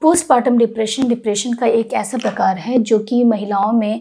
postmortem depression depression का एक ऐसा प्रकार है जो कि महिलाओं में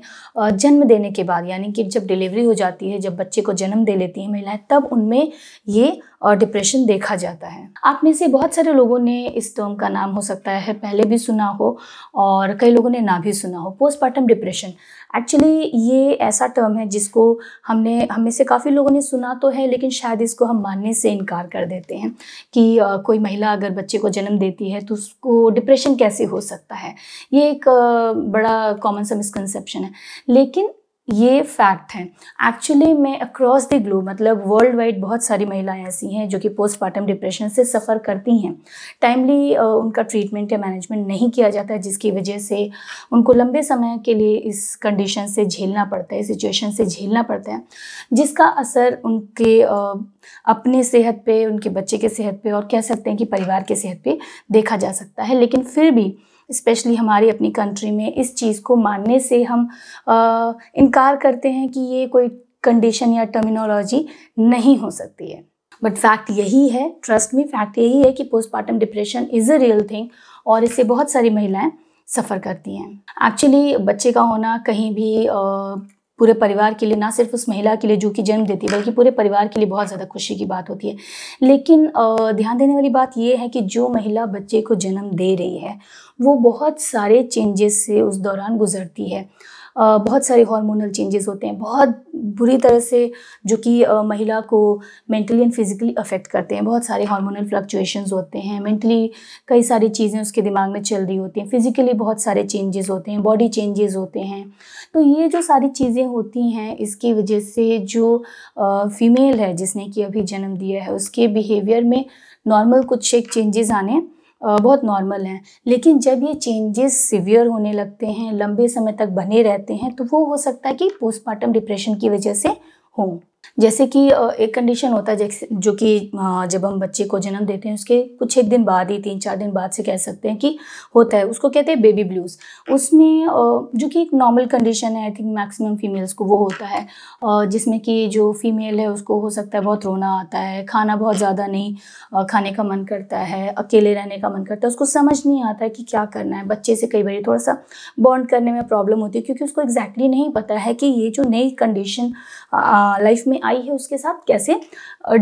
जन्म देने के बाद यानी कि जब डिलीवरी हो जाती है जब बच्चे को जन्म दे लेती हैं महिलाएं तब उनमें ये डिप्रेशन देखा जाता है आप में से बहुत सारे लोगों ने इस टर्म का नाम हो सकता है पहले भी सुना हो और कई लोगों ने ना भी सुना हो पोस्टमार्टम डिप्रेशन एक्चुअली ये ऐसा टर्म है जिसको हमने हमें से काफ़ी लोगों ने सुना तो है लेकिन शायद इसको हम मानने से इनकार कर देते हैं कि कोई महिला अगर बच्चे को जन्म देती है तो उसको डिप्रेशन कैसे हो सकता है ये एक बड़ा कॉमन सा मिसकनसेप्शन है लेकिन ये फैक्ट है एक्चुअली में अक्रॉस द ग्लोब मतलब वर्ल्ड वाइड बहुत सारी महिलाएं ऐसी हैं जो कि पोस्टमार्टम डिप्रेशन से सफ़र करती हैं टाइमली उनका ट्रीटमेंट या मैनेजमेंट नहीं किया जाता है जिसकी वजह से उनको लंबे समय के लिए इस कंडीशन से झेलना पड़ता है सिचुएशन से झेलना पड़ता है जिसका असर उनके अपने सेहत पे उनके बच्चे के सेहत पे और कह सकते हैं कि परिवार के सेहत पे देखा जा सकता है लेकिन फिर भी स्पेशली हमारी अपनी कंट्री में इस चीज़ को मानने से हम इनकार करते हैं कि ये कोई कंडीशन या टर्मिनोलॉजी नहीं हो सकती है बट फैक्ट यही है ट्रस्ट में फैक्ट यही है कि postmortem depression is a real thing और इससे बहुत सारी महिलाएं सफ़र करती हैं एक्चुअली बच्चे का होना कहीं भी पूरे परिवार के लिए ना सिर्फ उस महिला के लिए जो कि जन्म देती है बल्कि पूरे परिवार के लिए बहुत ज़्यादा खुशी की बात होती है लेकिन ध्यान देने वाली बात यह है कि जो महिला बच्चे को जन्म दे रही है वो बहुत सारे चेंजेस से उस दौरान गुजरती है बहुत सारे हार्मोनल चेंजेस होते हैं बहुत बुरी तरह से जो कि महिला को मेंटली एंड फिज़िकली अफेक्ट करते हैं बहुत सारे हार्मोनल फ्लक्चुएशंस होते हैं मेंटली कई सारी चीज़ें उसके दिमाग में चल रही होती हैं फिज़िकली बहुत सारे चेंजेस होते हैं बॉडी चेंजेस होते हैं तो ये जो सारी चीज़ें होती हैं इसकी वजह से जो फीमेल है जिसने कि अभी जन्म दिया है उसके बिहेवियर में नॉर्मल कुछ एक चेंजेस आने बहुत नॉर्मल हैं लेकिन जब ये चेंजेस सिवियर होने लगते हैं लंबे समय तक बने रहते हैं तो वो हो सकता है कि पोस्टमार्टम डिप्रेशन की वजह से हों जैसे कि एक कंडीशन होता है जैसे जो कि जब हम बच्चे को जन्म देते हैं उसके कुछ एक दिन बाद ही तीन चार दिन बाद से कह सकते हैं कि होता है उसको कहते हैं बेबी ब्लूज़ उसमें जो कि एक नॉर्मल कंडीशन है आई थिंक मैक्सिमम फीमेल्स को वो होता है जिसमें कि जो फीमेल है उसको हो सकता है बहुत रोना आता है खाना बहुत ज़्यादा नहीं खाने का मन करता है अकेले रहने का मन करता है उसको समझ नहीं आता है कि क्या करना है बच्चे से कई बार थोड़ा सा बॉन्ड करने में प्रॉब्लम होती है क्योंकि उसको एग्जैक्टली exactly नहीं पता है कि ये जो नई कंडीशन लाइफ में में आई है उसके साथ कैसे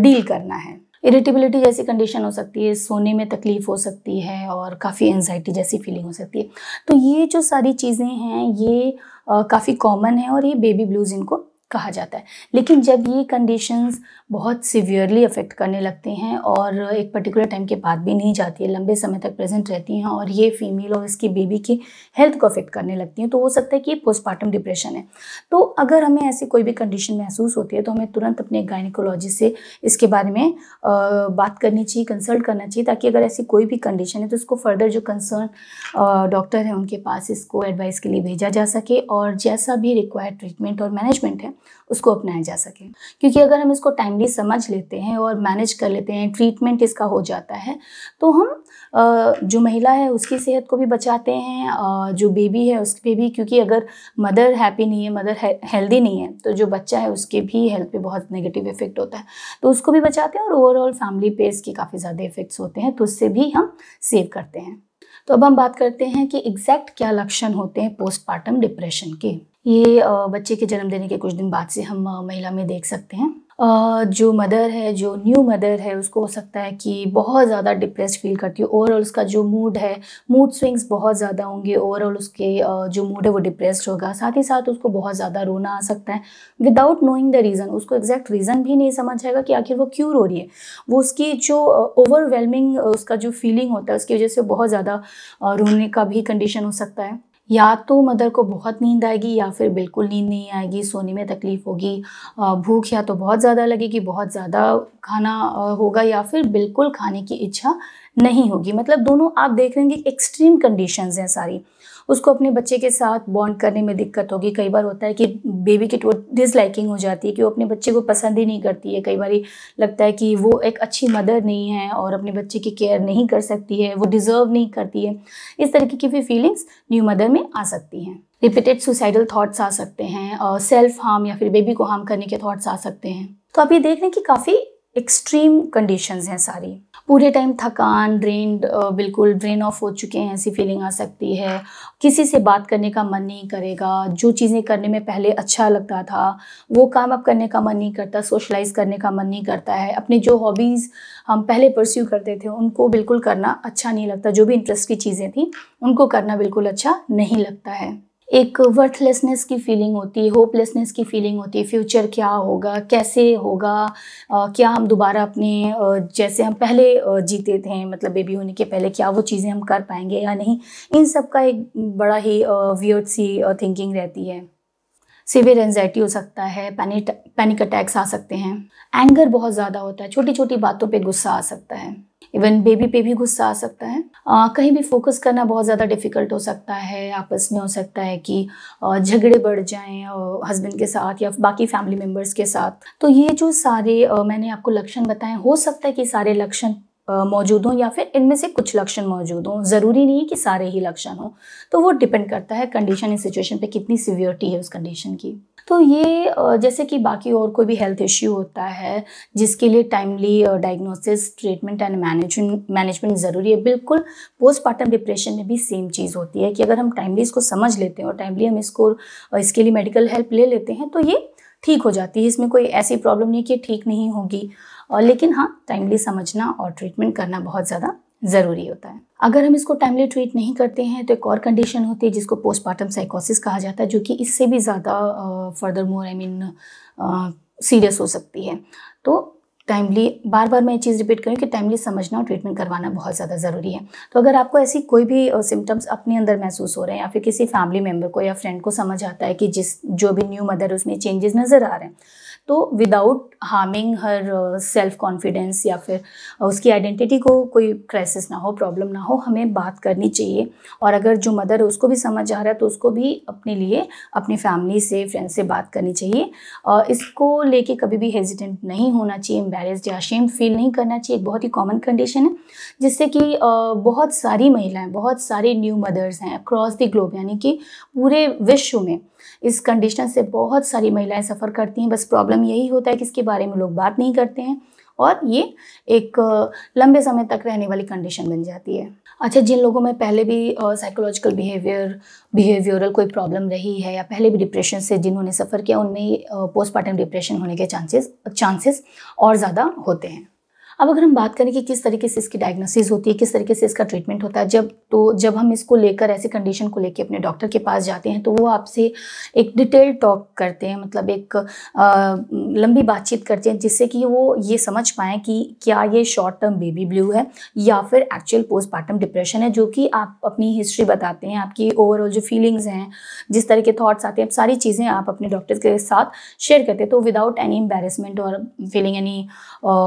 डील करना है इरिटेबिलिटी जैसी कंडीशन हो सकती है सोने में तकलीफ़ हो सकती है और काफ़ी एनजाइटी जैसी फीलिंग हो सकती है तो ये जो सारी चीज़ें हैं ये काफ़ी कॉमन है और ये बेबी ब्लूज़ इनको कहा जाता है लेकिन जब ये कंडीशंस बहुत सिवियरली अफेक्ट करने लगते हैं और एक पर्टिकुलर टाइम के बाद भी नहीं जाती है लंबे समय तक प्रेजेंट रहती हैं और ये फीमेल और इसकी बेबी की हेल्थ को अफेक्ट करने लगती हैं तो हो सकता है कि ये पोस्टमार्टम डिप्रेशन है तो अगर हमें ऐसी कोई भी कंडीशन महसूस होती है तो हमें तुरंत अपने गाइनिकोलॉजिस्ट से इसके बारे में बात करनी चाहिए कंसल्ट करना चाहिए ताकि अगर ऐसी कोई भी कंडीशन है तो उसको फर्दर जो कंसर्न डॉक्टर है उनके पास इसको एडवाइस के लिए भेजा जा सके और जैसा भी रिक्वायर्ड ट्रीटमेंट और मैनेजमेंट है उसको अपनाया जा सके क्योंकि अगर हम इसको टाइमली समझ लेते हैं और मैनेज कर लेते हैं ट्रीटमेंट इसका हो जाता है तो हम जो महिला है उसकी सेहत को भी बचाते हैं जो बेबी है उसके भी क्योंकि अगर मदर हैप्पी नहीं है मदर हेल्दी नहीं है तो जो बच्चा है उसके भी हेल्थ पे बहुत नेगेटिव इफेक्ट होता है तो उसको भी बचाते हैं और ओवरऑल फैमिली पे इसके काफ़ी ज़्यादा इफेक्ट्स होते हैं तो उससे भी हम सेव करते हैं तो अब हम बात करते हैं कि एग्जैक्ट क्या लक्षण होते हैं पोस्टमार्टम डिप्रेशन के ये बच्चे के जन्म देने के कुछ दिन बाद से हम महिला में देख सकते हैं जो मदर है जो न्यू मदर है उसको हो सकता है कि बहुत ज़्यादा डिप्रेस्ड फील करती है ओवरऑल उसका जो मूड है मूड स्विंग्स बहुत ज़्यादा होंगे ओवरऑल उसके जो मूड है वो डिप्रेस्ड होगा साथ ही साथ उसको बहुत ज़्यादा रोना आ सकता है विदाउट नोइंग द रीज़न उसको एग्जैक्ट रीज़न भी नहीं समझ आएगा कि आखिर वो क्यों रो रही है वो उसकी जो ओवरवेलमिंग उसका जो फीलिंग होता है उसकी वजह से बहुत ज़्यादा रोने का भी कंडीशन हो सकता है या तो मदर को बहुत नींद आएगी या फिर बिल्कुल नींद नहीं आएगी सोने में तकलीफ़ होगी भूख या तो बहुत ज़्यादा लगेगी बहुत ज़्यादा खाना होगा या फिर बिल्कुल खाने की इच्छा नहीं होगी मतलब दोनों आप देख रहे हैं कि एक्सट्रीम कंडीशंस हैं सारी उसको अपने बच्चे के साथ बॉन्ड करने में दिक्कत होगी कई बार होता है कि बेबी की डिसलाइकिंग हो जाती है कि वो अपने बच्चे को पसंद ही नहीं करती है कई बार लगता है कि वो एक अच्छी मदर नहीं है और अपने बच्चे की केयर नहीं कर सकती है वो डिज़र्व नहीं करती है इस तरीके की भी फीलिंग्स न्यू मदर में आ सकती हैं रिपीटेड सुसाइडल थाट्स आ सकते हैं और सेल्फ हार्म या फिर बेबी को हार्म करने के थाट्स आ सकते हैं तो आप ये देख रहे हैं कि काफ़ी एक्सट्रीम कंडीशंस हैं सारी पूरे टाइम थकान ड्रेन बिल्कुल ड्रेन ऑफ हो चुके हैं ऐसी फीलिंग आ सकती है किसी से बात करने का मन नहीं करेगा जो चीज़ें करने में पहले अच्छा लगता था वो काम अब करने का मन नहीं करता सोशलाइज करने का मन नहीं करता है अपने जो हॉबीज़ हम पहले परस्यू करते थे उनको बिल्कुल करना अच्छा नहीं लगता जो भी इंटरेस्ट की चीज़ें थी उनको करना बिल्कुल अच्छा नहीं लगता है एक वर्थलेसनेस की फीलिंग होती है होपलेसनेस की फीलिंग होती है फ्यूचर क्या होगा कैसे होगा आ, क्या हम दोबारा अपने जैसे हम पहले जीते थे मतलब बेबी होने के पहले क्या वो चीज़ें हम कर पाएंगे या नहीं इन सब का एक बड़ा ही वियर्ड सी थिंकिंग रहती है सिवियर एनजाइटी हो सकता है पैनिक पैनिक अटैक्स आ सकते हैं एंगर बहुत ज़्यादा होता है छोटी छोटी बातों पे गुस्सा आ सकता है इवन बेबी पे भी गुस्सा आ सकता है आ, कहीं भी फोकस करना बहुत ज़्यादा डिफिकल्ट हो सकता है आपस में हो सकता है कि झगड़े बढ़ जाएं हस्बैंड के साथ या बाकी फैमिली मेम्बर्स के साथ तो ये जो सारे आ, मैंने आपको लक्षण बताए हो सकता है कि सारे लक्षण मौजूद हों या फिर इनमें से कुछ लक्षण मौजूद हों ज़रूरी नहीं है कि सारे ही लक्षण हों तो वो डिपेंड करता है कंडीशन या सिचुएशन पे कितनी सिवियरिटी है उस कंडीशन की तो ये जैसे कि बाकी और कोई भी हेल्थ इश्यू होता है जिसके लिए timely diagnosis treatment and management management ज़रूरी है बिल्कुल पोस्टमार्टम डिप्रेशन में भी सेम चीज़ होती है कि अगर हम टाइमली इसको समझ लेते हैं और टाइमली हम इसको इसके लिए मेडिकल हेल्प ले लेते हैं तो ये ठीक हो जाती है इसमें कोई ऐसी प्रॉब्लम नहीं कि ठीक नहीं होगी और लेकिन हाँ टाइमली समझना और ट्रीटमेंट करना बहुत ज़्यादा ज़रूरी होता है अगर हम इसको टाइमली ट्रीट नहीं करते हैं तो एक और कंडीशन होती है जिसको पोस्टमार्टम साइकोसिस कहा जाता है जो कि इससे भी ज़्यादा further more I mean serious हो सकती है तो टाइमली बार बार मैं ये चीज़ रिपीट करूँ कि टाइमली समझना और ट्रीटमेंट करवाना बहुत ज़्यादा ज़रूरी है तो अगर आपको ऐसी कोई भी सिम्टम्स अपने अंदर महसूस हो रहे हैं या फिर किसी फैमिली मेम्बर को या फ्रेंड को समझ आता है कि जिस जो भी न्यू मदर उसमें चेंजेस नज़र आ रहे हैं तो without harming her self confidence या फिर uh, उसकी आइडेंटिटी को कोई क्राइसिस ना हो प्रॉब्लम ना हो हमें बात करनी चाहिए और अगर जो मदर है उसको भी समझ आ रहा है तो उसको भी अपने लिए अपनी फैमिली से फ्रेंड से बात करनी चाहिए इसको लेके कभी भी हेजिटेंट नहीं होना चाहिए एम्बेरस्ड या शेम फील नहीं करना चाहिए एक बहुत ही कॉमन कंडीशन है जिससे कि uh, बहुत सारी महिलाएं बहुत सारे न्यू मदर्स हैं अक्रॉस द ग्लोब यानी कि पूरे विश्व में इस कंडीशन से बहुत सारी महिलाएं सफ़र करती हैं बस प्रॉब्लम प्रॉब्लम यही होता है कि इसके बारे में लोग बात नहीं करते हैं और ये एक लंबे समय तक रहने वाली कंडीशन बन जाती है अच्छा जिन लोगों में पहले भी साइकोलॉजिकल बिहेवियर बिहेवियरल कोई प्रॉब्लम रही है या पहले भी डिप्रेशन से जिन्होंने सफ़र किया उनमें पोस्टमार्टम डिप्रेशन होने के चांसेस चांसेस और ज़्यादा होते हैं अब अगर हम बात करें कि किस तरीके से इसकी डायग्नोसिस होती है किस तरीके से इसका ट्रीटमेंट होता है जब तो जब हम इसको लेकर ऐसी कंडीशन को लेकर अपने डॉक्टर के पास जाते हैं तो वो आपसे एक डिटेल टॉक करते हैं मतलब एक आ, लंबी बातचीत करते हैं जिससे कि वो ये समझ पाएँ कि क्या ये शॉर्ट टर्म बेबी ब्लू है या फिर एक्चुअल पोस्टमार्टम डिप्रेशन है जो कि आप अपनी हिस्ट्री बताते हैं आपकी ओवरऑल जो फीलिंग्स हैं जिस तरह के थाट्स आते हैं सारी चीज़ें आप अपने डॉक्टर के साथ शेयर करते हैं तो विदाउट एनी एम्बेरसमेंट और फीलिंग एनी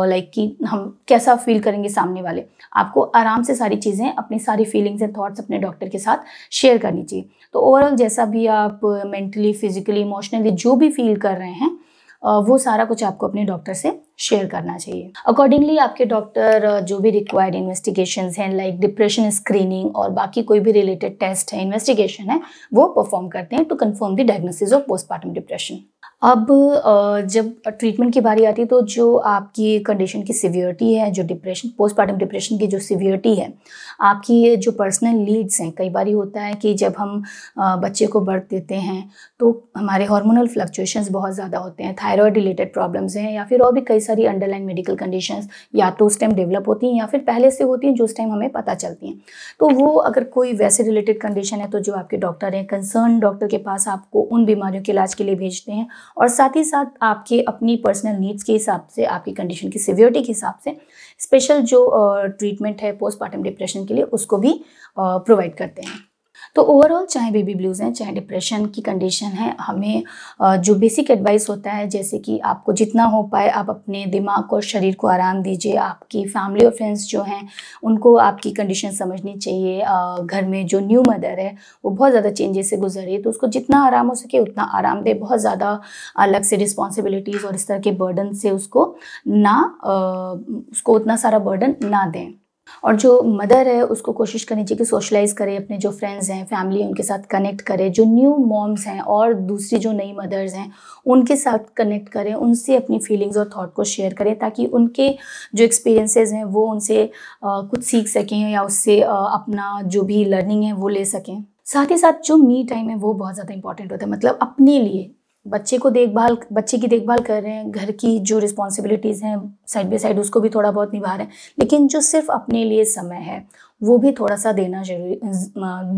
लाइक कि हम कैसा फील करेंगे सामने वाले आपको आराम से सारी चीज़ें अपनी सारी फीलिंग्स एंड थॉट्स अपने डॉक्टर के साथ शेयर करनी चाहिए तो ओवरऑल जैसा भी आप मेंटली फिजिकली इमोशनली जो भी फील कर रहे हैं वो सारा कुछ आपको अपने डॉक्टर से शेयर करना चाहिए अकॉर्डिंगली आपके डॉक्टर जो भी रिक्वायर्ड इन्वेस्टिगेशन हैं लाइक डिप्रेशन स्क्रीनिंग और बाकी कोई भी रिलेटेड टेस्ट है इन्वेस्टिगेशन है वो परफॉर्म करते हैं to confirm the diagnosis of postmortem depression अब जब ट्रीटमेंट की बारी आती है तो जो आपकी कंडीशन की सिवियरिटी है जो डिप्रेशन पोस्टमार्टम डिप्रेशन की जो सिवियरिटी है आपकी जो पर्सनल नीड्स हैं कई बार होता है कि जब हम बच्चे को बर्थ देते हैं तो हमारे हार्मोनल फ्लक्चुएशंस बहुत ज़्यादा होते हैं थायराइड रिलेटेड प्रॉब्लम्स हैं या फिर और भी कई सारी अंडरलाइन मेडिकल कंडीशन या तो उस टाइम डेवलप होती हैं या फिर पहले से होती हैं जो उस टाइम हमें पता चलती हैं तो वो अगर कोई वैसे रिलेटेड कंडीशन है तो जो आपके डॉक्टर हैं कंसर्न डॉक्टर के पास आपको उन बीमारियों के इलाज के लिए भेजते हैं और साथ ही साथ आपके अपनी पर्सनल नीड्स के हिसाब से आपकी कंडीशन की सिवियरिटी के हिसाब से स्पेशल जो ट्रीटमेंट है पोस्टमार्टम डिप्रेशन के लिए उसको भी प्रोवाइड करते हैं तो ओवरऑल चाहे बेबी ब्लूज़ हैं चाहे डिप्रेशन की कंडीशन है हमें जो बेसिक एडवाइस होता है जैसे कि आपको जितना हो पाए आप अपने दिमाग और शरीर को आराम दीजिए आपकी फैमिली और फ्रेंड्स जो हैं उनको आपकी कंडीशन समझनी चाहिए घर में जो न्यू मदर है वो बहुत ज़्यादा चेंजेस से गुजर रही है तो उसको जितना आराम हो सके उतना आराम दे बहुत ज़्यादा अलग से रिस्पॉन्सिबिलिटीज़ और इस तरह के बर्डन से उसको ना उसको उतना सारा बर्डन ना दें और जो मदर है उसको कोशिश करनी चाहिए कि सोशलाइज़ करे अपने जो फ्रेंड्स हैं फैमिली उनके साथ कनेक्ट करे जो न्यू मॉम्स हैं और दूसरी जो नई मदर्स हैं उनके साथ कनेक्ट करें उनसे अपनी फीलिंग्स और थॉट को शेयर करें ताकि उनके जो एक्सपीरियंसेस हैं वो उनसे कुछ सीख सकें या उससे अपना जो भी लर्निंग है वो ले सकें साथ ही साथ जो मी टाइम है वो बहुत ज़्यादा इंपॉर्टेंट होता है मतलब अपने लिए बच्चे को देखभाल बच्चे की देखभाल कर रहे हैं घर की जो रिस्पॉन्सिबिलिटीज़ हैं साइड बाई साइड उसको भी थोड़ा बहुत निभा रहे हैं लेकिन जो सिर्फ अपने लिए समय है वो भी थोड़ा सा देना जरूरी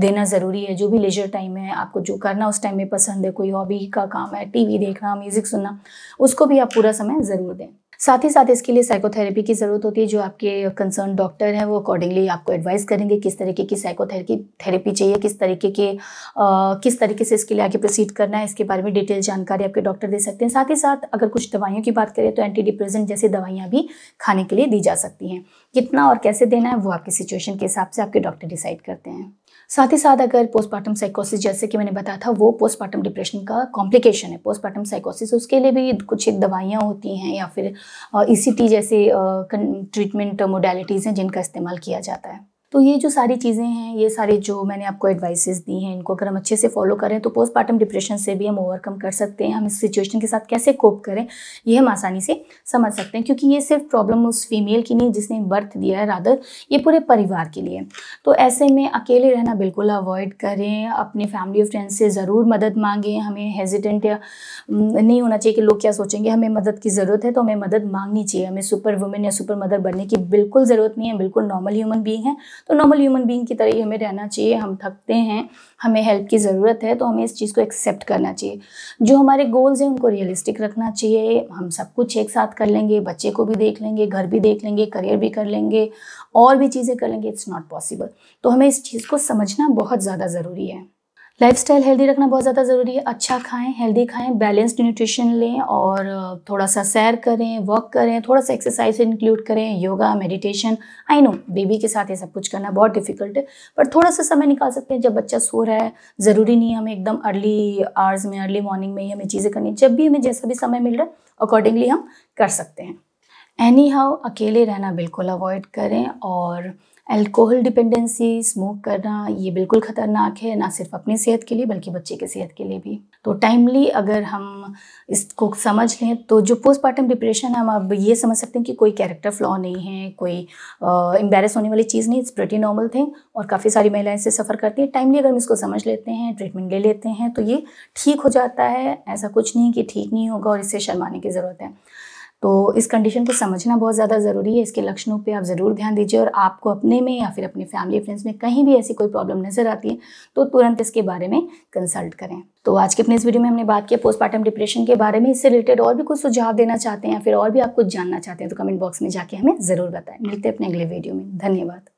देना ज़रूरी है जो भी लेजर टाइम है आपको जो करना उस टाइम में पसंद है कोई हॉबी का काम है टीवी देखना म्यूज़िक सुनना उसको भी आप पूरा समय ज़रूर दें साथ ही साथ इसके लिए साइकोथेरेपी की ज़रूरत होती है जो आपके कंसर्न डॉक्टर हैं वो अकॉर्डिंगली आपको एडवाइस करेंगे किस तरीके की साइकोथेरेपी थेरेपी चाहिए किस तरीके के किस तरीके से इसके लिए आगे प्रोसीड करना है इसके बारे में डिटेल जानकारी आपके डॉक्टर दे सकते हैं साथ ही साथ अगर कुछ दवाइयों की बात करें तो एंटी डिप्रेजेंट जैसी दवाइयाँ भी खाने के लिए दी जा सकती हैं कितना और कैसे देना है वो आपकी सिचुएशन के हिसाब से आपके डॉक्टर डिसाइड करते हैं साथ ही साथ अगर पोस्टमार्टम साइकोसिस जैसे कि मैंने बताया था वो पोस्टमार्टम डिप्रेशन का कॉम्प्लिकेशन है पोस्टमार्टम साइकोसिस उसके लिए भी कुछ एक दवाइयाँ होती हैं या फिर ई e जैसे ट्रीटमेंट मोडलिटीज़ हैं जिनका इस्तेमाल किया जाता है तो ये जो सारी चीज़ें हैं ये सारे जो मैंने आपको एडवाइसेस दी हैं इनको अगर हम अच्छे से फॉलो करें तो पोस्टमार्टम डिप्रेशन से भी हम ओवरकम कर सकते हैं हम इस सिचुएशन के साथ कैसे कोप करें ये हम आसानी से समझ सकते हैं क्योंकि ये सिर्फ प्रॉब्लम उस फीमेल की नहीं जिसने बर्थ दिया है रादर ये पूरे परिवार के लिए तो ऐसे में अकेले रहना बिल्कुल अवॉइड करें अपने फैमिली और फ्रेंड्स से ज़रूर मदद मांगें हमें हेजिटेंट या नहीं होना चाहिए कि लोग क्या सोचेंगे हमें मदद की ज़रूरत है तो हमें मदद मांगनी चाहिए हमें सुपर वुमेन या सुपर मदर बनने की बिल्कुल ज़रूरत नहीं है बिल्कुल नॉर्मल ह्यूमन बींग हैं तो नॉर्मल ह्यूमन बींग की तरह ही हमें रहना चाहिए हम थकते हैं हमें हेल्प की ज़रूरत है तो हमें इस चीज़ को एक्सेप्ट करना चाहिए जो हमारे गोल्स हैं उनको रियलिस्टिक रखना चाहिए हम सब कुछ एक साथ कर लेंगे बच्चे को भी देख लेंगे घर भी देख लेंगे करियर भी कर लेंगे और भी चीज़ें कर लेंगे इट्स नॉट पॉसिबल तो हमें इस चीज़ को समझना बहुत ज़्यादा ज़रूरी है लाइफस्टाइल हेल्दी रखना बहुत ज़्यादा ज़रूरी है अच्छा खाएं हेल्दी खाएं बैलेंस्ड न्यूट्रिशन लें और थोड़ा सा सैर करें वॉक करें थोड़ा सा एक्सरसाइज इंक्लूड करें yoga meditation I know baby के साथ ये सब कुछ करना बहुत डिफिकल्ट है पर थोड़ा सा समय निकाल सकते हैं जब बच्चा सो रहा है ज़रूरी नहीं है हमें एकदम अर्ली आवर्स में अर्ली मॉर्निंग में ही हमें चीज़ें करनी जब भी हमें जैसा भी समय मिल रहा है अकॉर्डिंगली हम कर सकते हैं एनी हाउ अकेले रहना बिल्कुल अवॉइड करें और अल्कोहल डिपेंडेंसी स्मोक करना ये बिल्कुल ख़तरनाक है ना सिर्फ अपनी सेहत के लिए बल्कि बच्चे की सेहत के लिए भी तो टाइमली अगर हम इसको समझ लें तो जो पोस्टमार्टम डिप्रेशन है हम अब ये समझ सकते हैं कि कोई कैरेक्टर फ्लॉ नहीं है कोई एम्बेरस होने वाली चीज़ नहीं इट्स प्रटी नॉर्मल थिंग और काफ़ी सारी महिलाएं इससे सफ़र करती हैं टाइमली अगर हम इसको समझ लेते हैं ट्रीटमेंट ले लेते हैं तो ये ठीक हो जाता है ऐसा कुछ नहीं कि ठीक नहीं होगा और इससे शर्माने की ज़रूरत है तो इस कंडीशन को समझना बहुत ज़्यादा ज़रूरी है इसके लक्षणों पे आप ज़रूर ध्यान दीजिए और आपको अपने में या फिर अपने फैमिली फ्रेंड्स में कहीं भी ऐसी कोई प्रॉब्लम नज़र आती है तो तुरंत इसके बारे में कंसल्ट करें तो आज के अपने इस वीडियो में हमने बात किया पोस्टमार्टम डिप्रेशन के बारे में इससे रिलेटेड और भी कुछ सुझाव देना चाहते हैं या फिर और भी आप कुछ जानना चाहते हैं तो कमेंट बॉक्स में जाके हमें ज़रूर बताएं मिलते हैं अपने अगले वीडियो में धन्यवाद